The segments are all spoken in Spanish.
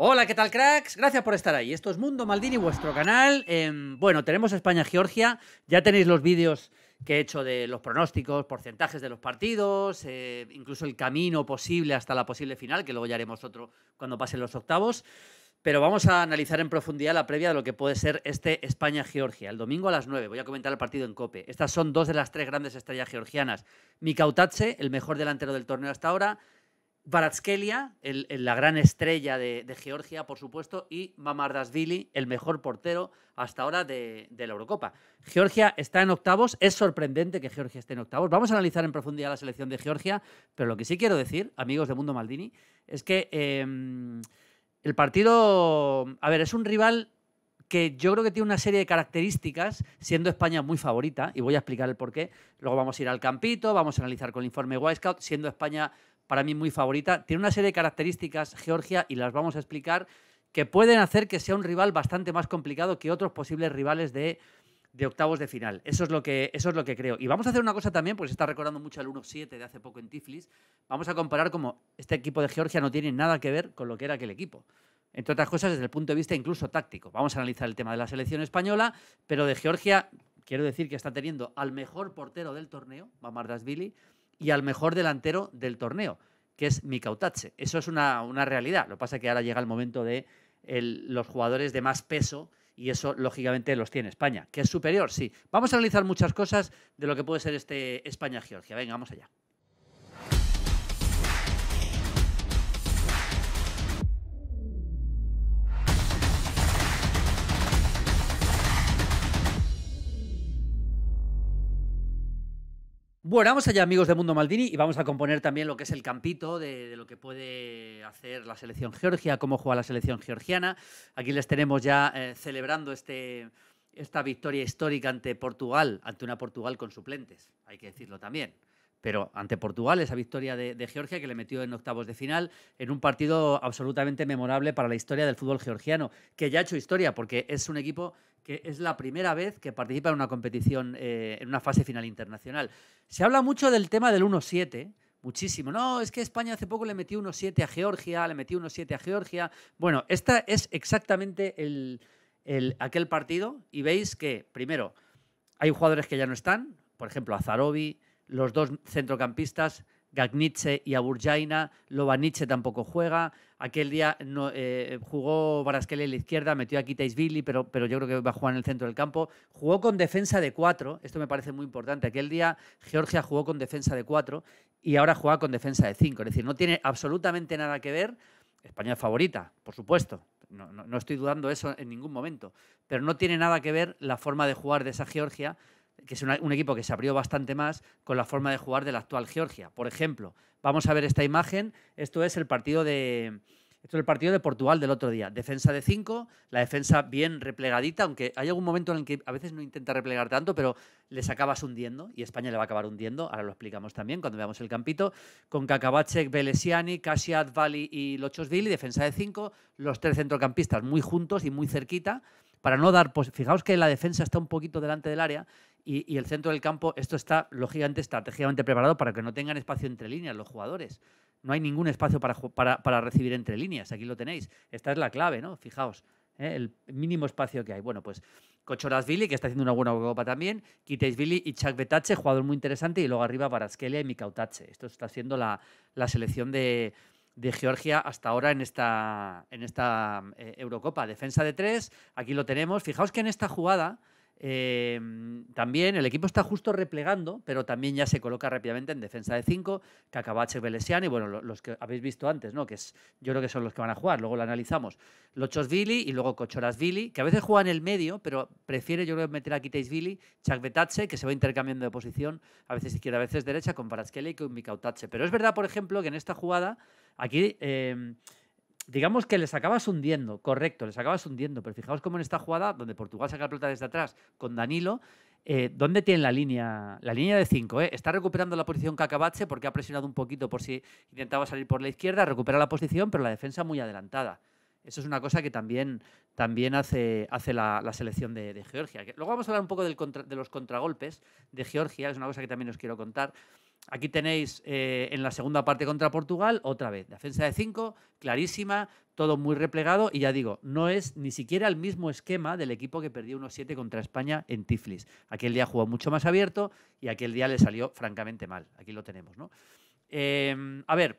Hola, ¿qué tal, cracks? Gracias por estar ahí. Esto es Mundo Maldini, vuestro canal. Em, bueno, tenemos España-Georgia. Ya tenéis los vídeos que he hecho de los pronósticos, porcentajes de los partidos, eh, incluso el camino posible hasta la posible final, que luego ya haremos otro cuando pasen los octavos. Pero vamos a analizar en profundidad la previa de lo que puede ser este España-Georgia. El domingo a las 9 voy a comentar el partido en COPE. Estas son dos de las tres grandes estrellas georgianas. Mikautadze, el mejor delantero del torneo hasta ahora, Baratskelia, la gran estrella de, Georgia, por supuesto, y Mamardashvili, el mejor portero hasta ahora de, la Eurocopa. Georgia está en octavos, es sorprendente que Georgia esté en octavos. Vamos a analizar en profundidad la selección de Georgia, pero lo que sí quiero decir, amigos de Mundo Maldini, es que em, el partido, a ver, es un rival que yo creo que tiene una serie de características, siendo España muy favorita, y voy a explicar el porqué. Luego vamos a ir al campito, vamos a analizar con el informe White Scout, siendo España para mí muy favorita. Tiene una serie de características, Georgia, y las vamos a explicar, que pueden hacer que sea un rival bastante más complicado que otros posibles rivales de, octavos de final. Eso es, lo que, eso es lo que creo. Y vamos a hacer una cosa también, pues está recordando mucho el 1-7 de hace poco en Tiflis. Vamos a comparar como este equipo de Georgia no tiene nada que ver con lo que era aquel equipo. Entre otras cosas, desde el punto de vista incluso táctico. Vamos a analizar el tema de la selección española, pero de Georgia quiero decir que está teniendo al mejor portero del torneo, Mamardas Billy y al mejor delantero del torneo, que es Mikautache. Eso es una, realidad. Lo que pasa es que ahora llega el momento de los jugadores de más peso y eso lógicamente los tiene España, que es superior, sí. Vamos a analizar muchas cosas de lo que puede ser este España-Georgia. Venga, vamos allá. Bueno, vamos allá amigos de Mundo Maldini y vamos a componer también lo que es el campito de, lo que puede hacer la selección georgia, cómo juega la selección georgiana. Aquí les tenemos ya eh, celebrando este, esta victoria histórica ante Portugal, ante una Portugal con suplentes, hay que decirlo también pero ante Portugal, esa victoria de, Georgia que le metió en octavos de final, en un partido absolutamente memorable para la historia del fútbol georgiano, que ya ha hecho historia porque es un equipo que es la primera vez que participa en una competición, eh, en una fase final internacional. Se habla mucho del tema del 1-7. Muchísimo. No, es que España hace poco le metió 1-7 a Georgia, le metió 1-7 a Georgia. Bueno, esta es exactamente el, aquel partido y veis que, primero, hay jugadores que ya no están, por ejemplo, Azarovi, los dos centrocampistas, Gagnitze y Aburjaina, Lobaniche tampoco juega. Aquel día no, eh, jugó Barasquele en la izquierda, metió a Kitaisvili, pero, pero yo creo que va a jugar en el centro del campo. Jugó con defensa de cuatro, esto me parece muy importante. Aquel día Georgia jugó con defensa de cuatro y ahora juega con defensa de cinco. Es decir, no tiene absolutamente nada que ver. España favorita, por supuesto. No, no estoy dudando eso en ningún momento. Pero no tiene nada que ver la forma de jugar de esa Georgia que es un equipo que se abrió bastante más con la forma de jugar de la actual Georgia. Por ejemplo, vamos a ver esta imagen. Esto es el partido de, esto es el partido de Portugal del otro día. Defensa de 5, la defensa bien replegadita, aunque hay algún momento en el que a veces no intenta replegar tanto, pero les acabas hundiendo y España le va a acabar hundiendo. Ahora lo explicamos también cuando veamos el campito. Con Kakabachek, Belesiani, Kasiat, Vali y Lochosvili, defensa de 5, los tres centrocampistas muy juntos y muy cerquita. Para no dar, pues, fijaos que la defensa está un poquito delante del área y, el centro del campo, esto está lógicamente estratégicamente preparado para que no tengan espacio entre líneas los jugadores. No hay ningún espacio para, para, recibir entre líneas, aquí lo tenéis. Esta es la clave, ¿no? Fijaos, ¿eh? el mínimo espacio que hay. Bueno, pues Billy que está haciendo una buena Copa también, Billy y Chuck Betache, jugador muy interesante, y luego arriba Baraskelia y Mikautache. Esto está siendo la, selección de, de Georgia hasta ahora en esta, en esta eh, Eurocopa. Defensa de tres, aquí lo tenemos. Fijaos que en esta jugada Em, también el equipo está justo replegando, pero también ya se coloca rápidamente en defensa de 5, Cacabache, Belesian y bueno, los que habéis visto antes, ¿no? Que es, yo creo que son los que van a jugar, luego lo analizamos. Lochosvili y luego Kochorasvili, que a veces juega en el medio, pero prefiere yo creo meter a Vili, Chakvetadze que se va intercambiando de posición, a veces izquierda, a veces derecha, con Paraskele y con Mikautadze, Pero es verdad, por ejemplo, que en esta jugada, aquí... Em, digamos que les acabas hundiendo, correcto, les acabas hundiendo, pero fijaos cómo en esta jugada, donde Portugal saca la pelota desde atrás con Danilo, eh, ¿dónde tiene la línea? La línea de 5, eh? Está recuperando la posición Cacabache porque ha presionado un poquito por si intentaba salir por la izquierda, recupera la posición, pero la defensa muy adelantada. Eso es una cosa que también, también hace, hace la, selección de, Georgia. Luego vamos a hablar un poco de los contragolpes de Georgia, es una cosa que también os quiero contar. Aquí tenéis eh, en la segunda parte contra Portugal, otra vez, defensa de 5, clarísima, todo muy replegado y ya digo, no es ni siquiera el mismo esquema del equipo que perdió 1-7 contra España en Tiflis. Aquel día jugó mucho más abierto y aquel día le salió francamente mal. Aquí lo tenemos, ¿no? Em, a ver,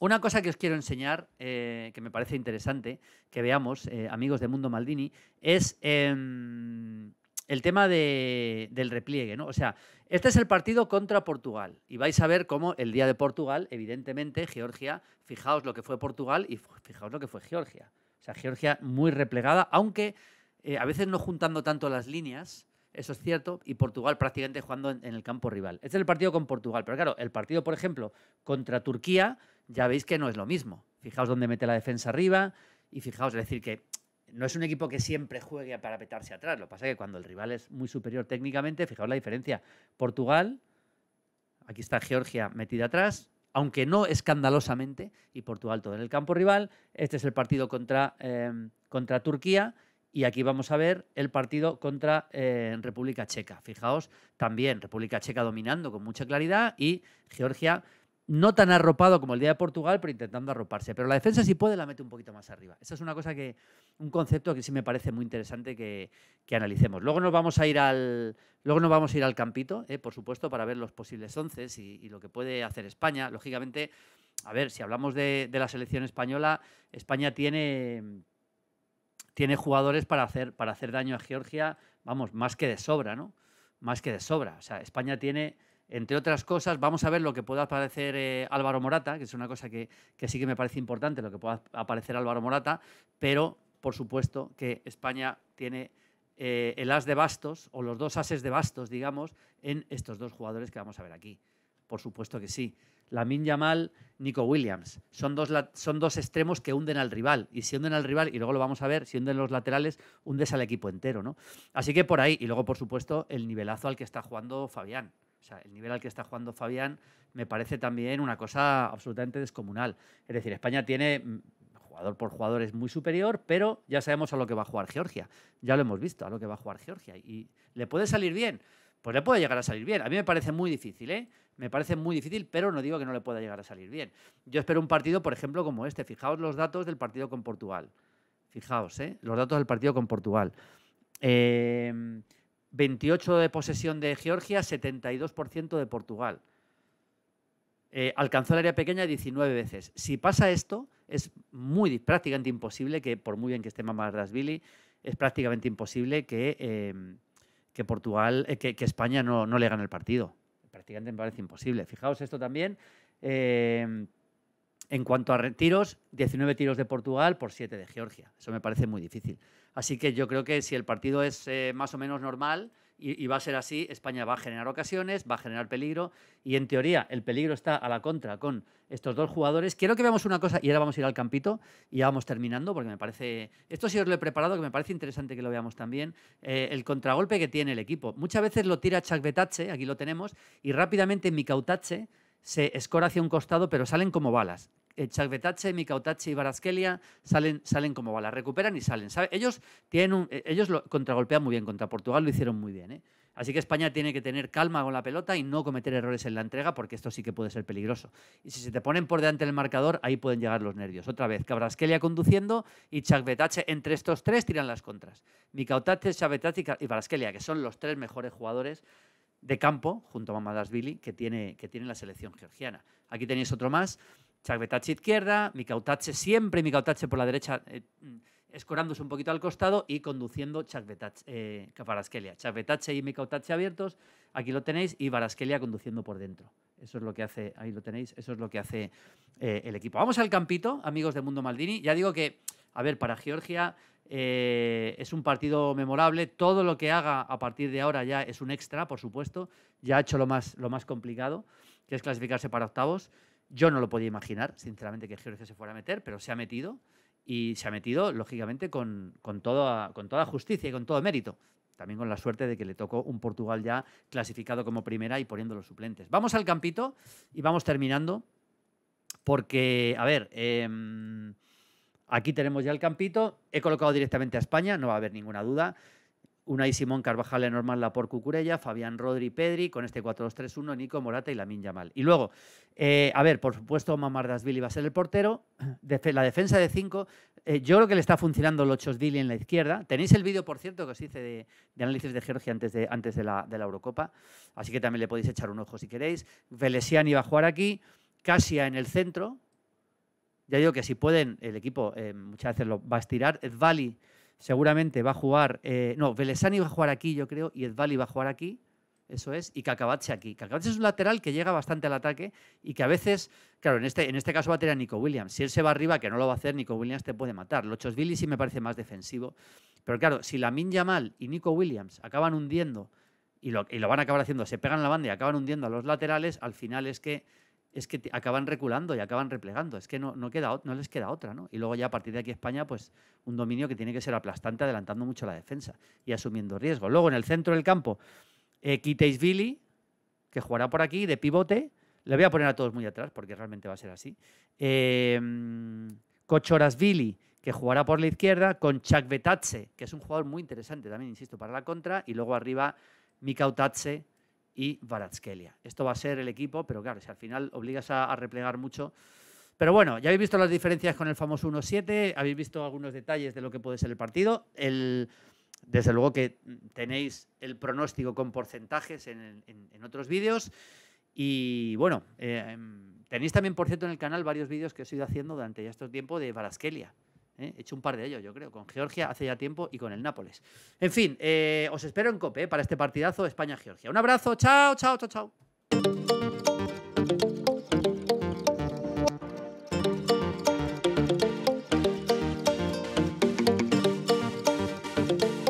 una cosa que os quiero enseñar, eh, que me parece interesante, que veamos, eh, amigos de Mundo Maldini, es em, el tema del repliegue, ¿no? O sea, este es el partido contra Portugal y vais a ver cómo el día de Portugal, evidentemente, Georgia, fijaos lo que fue Portugal y fijaos lo que fue Georgia. O sea, Georgia muy replegada, aunque eh, a veces no juntando tanto las líneas, eso es cierto, y Portugal prácticamente jugando en, en, el campo rival. Este es el partido con Portugal, pero claro, el partido, por ejemplo, contra Turquía, ya veis que no es lo mismo. Fijaos dónde mete la defensa arriba y fijaos, es decir, que no es un equipo que siempre juegue para petarse atrás. Lo que pasa es que cuando el rival es muy superior técnicamente, fijaos la diferencia. Portugal, aquí está Georgia metida atrás, aunque no escandalosamente, y Portugal todo en el campo rival. Este es el partido contra, em, contra Turquía. Y aquí vamos a ver el partido contra eh, República Checa. Fijaos, también República Checa dominando con mucha claridad y Georgia no tan arropado como el día de Portugal, pero intentando arroparse. Pero la defensa, si puede, la mete un poquito más arriba. Esa es una cosa que, un concepto que sí me parece muy interesante que, analicemos. Luego nos vamos a ir al, luego nos vamos a ir al campito, eh, por supuesto, para ver los posibles once y, lo que puede hacer España. Lógicamente, a ver, si hablamos de, la selección española, España tiene, tiene jugadores para hacer, para hacer daño a Georgia, vamos, más que de sobra, ¿no? Más que de sobra. O sea, España tiene entre otras cosas, vamos a ver lo que pueda aparecer eh, Álvaro Morata, que es una cosa que, sí que me parece importante, lo que pueda aparecer Álvaro Morata, pero por supuesto que España tiene eh, el as de bastos o los dos ases de bastos, digamos, en estos dos jugadores que vamos a ver aquí. Por supuesto que sí. Lamin Yamal, Nico Williams. Son dos, extremos que hunden al rival. Y si hunden al rival, y luego lo vamos a ver, si hunden los laterales, hundes al equipo entero, ¿no? Así que por ahí. Y luego, por supuesto, el nivelazo al que está jugando Fabián. O sea, el nivel al que está jugando Fabián me parece también una cosa absolutamente descomunal. Es decir, España tiene mm, jugador por jugador es muy superior, pero ya sabemos a lo que va a jugar Georgia. Ya lo hemos visto, a lo que va a jugar Georgia. ¿Y le puede salir bien? Pues le puede llegar a salir bien. A mí me parece muy difícil, ¿eh? Me parece muy difícil, pero no digo que no le pueda llegar a salir bien. Yo espero un partido, por ejemplo, como este. Fijaos los datos del partido con Portugal. Fijaos, ¿eh? Los datos del partido con Portugal. Eh 28 de posesión de Georgia, 72% de Portugal. Eh, alcanzó el área pequeña 19 veces. Si pasa esto, es muy prácticamente imposible que, por muy bien que esté Mamá Rasvili, es prácticamente imposible que, em, que Portugal, eh, que, España no, no, le gane el partido. Prácticamente me parece imposible. Fijaos esto también. Em, en cuanto a retiros, 19 tiros de Portugal por 7 de Georgia. Eso me parece muy difícil. Así que yo creo que si el partido es eh, más o menos normal y, va a ser así, España va a generar ocasiones, va a generar peligro y en teoría el peligro está a la contra con estos dos jugadores. Quiero que veamos una cosa y ahora vamos a ir al campito y ya vamos terminando porque me parece, esto sí os lo he preparado que me parece interesante que lo veamos también, eh, el contragolpe que tiene el equipo. Muchas veces lo tira Chakbetache, aquí lo tenemos, y rápidamente Mikautache se escora hacia un costado pero salen como balas. Eh, Chagvetache, Mikautache y Baraskelia salen, salen como balas, recuperan y salen. Ellos, tienen eh, ellos lo contragolpean muy bien, contra Portugal lo hicieron muy bien. ¿eh? Así que España tiene que tener calma con la pelota y no cometer errores en la entrega, porque esto sí que puede ser peligroso. Y si se te ponen por delante del marcador, ahí pueden llegar los nervios. Otra vez, Cabrasquelia conduciendo y Chagvetache. Entre estos tres tiran las contras. Mikautache, Chagvetache y Baraskelia, que son los tres mejores jugadores de campo, junto a Mamadasvili, que tiene, que tiene la selección georgiana. Aquí tenéis otro más. Chacvetache izquierda, Mikautache siempre, Mikautache por la derecha, eh, mm, escorándose un poquito al costado y conduciendo Chacvetache, eh, Varaskelia. y y Mikautache abiertos, aquí lo tenéis, y Varaskelia conduciendo por dentro. Eso es lo que hace, ahí lo tenéis, eso es lo que hace eh, el equipo. Vamos al campito, amigos de Mundo Maldini. Ya digo que, a ver, para Georgia eh, es un partido memorable. Todo lo que haga a partir de ahora ya es un extra, por supuesto. Ya ha hecho lo más, lo más complicado, que es clasificarse para octavos. Yo no lo podía imaginar, sinceramente, que Georgia se fuera a meter, pero se ha metido y se ha metido, lógicamente, con, toda, con toda justicia y con todo mérito. También con la suerte de que le tocó un Portugal ya clasificado como primera y poniendo los suplentes. Vamos al campito y vamos terminando, porque, a ver, em, aquí tenemos ya el campito. He colocado directamente a España, no va a haber ninguna duda y Simón, Carvajal, Normal, por Cucurella, Fabián Rodri, Pedri, con este 4-2-3-1, Nico, Morata y Lamin Yamal. Y luego, eh, a ver, por supuesto, Mamardasvili va a ser el portero, la defensa de 5, eh, yo creo que le está funcionando el 8 en la izquierda. Tenéis el vídeo, por cierto, que os hice de, análisis de Georgia antes, de, antes de, la, Eurocopa, así que también le podéis echar un ojo si queréis. Velesiani va a jugar aquí, Casia en el centro, ya digo que si pueden, el equipo eh, muchas veces lo va a estirar, Edvali seguramente va a jugar, eh, no, Velesani va a jugar aquí, yo creo, y Edvali va a jugar aquí, eso es, y Cacabache aquí. Cacabache es un lateral que llega bastante al ataque y que a veces, claro, en este, en este caso va a tener a Nico Williams. Si él se va arriba, que no lo va a hacer, Nico Williams te puede matar. Billy sí me parece más defensivo. Pero claro, si Lamin Yamal y Nico Williams acaban hundiendo, y lo, y lo van a acabar haciendo, se pegan la banda y acaban hundiendo a los laterales, al final es que es que acaban reculando y acaban replegando. Es que no, les queda otra, ¿no? Y luego ya a partir de aquí España, pues un dominio que tiene que ser aplastante, adelantando mucho la defensa y asumiendo riesgo. Luego en el centro del campo, eh, Billy, que jugará por aquí de pivote. Le voy a poner a todos muy atrás porque realmente va a ser así. Eh, Billy que jugará por la izquierda, con Chakvetatse, que es un jugador muy interesante también, insisto, para la contra. Y luego arriba Mikautatse, y Baratskelia. Esto va a ser el equipo, pero claro, si al final obligas a, replegar mucho. Pero bueno, ya habéis visto las diferencias con el famoso 1-7, habéis visto algunos detalles de lo que puede ser el partido. El, desde luego que tenéis el pronóstico con porcentajes en, otros vídeos. Y bueno, eh, em, tenéis también, por cierto, en el canal varios vídeos que he ido haciendo durante ya estos tiempos de Baraskelia. ¿eh? He hecho un par de ellos, yo creo, con Georgia hace ya tiempo y con el Nápoles. En fin, eh, os espero en COPE ¿eh? para este partidazo España-Georgia. Un abrazo, chao, chao, chao, chao.